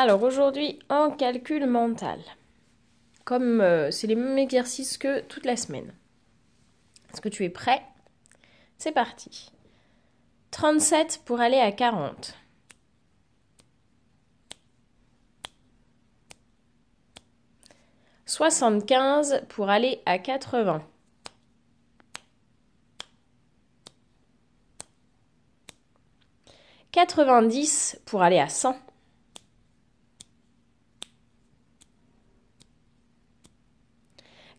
Alors aujourd'hui, en calcul mental. Comme euh, c'est les mêmes exercices que toute la semaine. Est-ce que tu es prêt C'est parti. 37 pour aller à 40. 75 pour aller à 80. 90 pour aller à 100.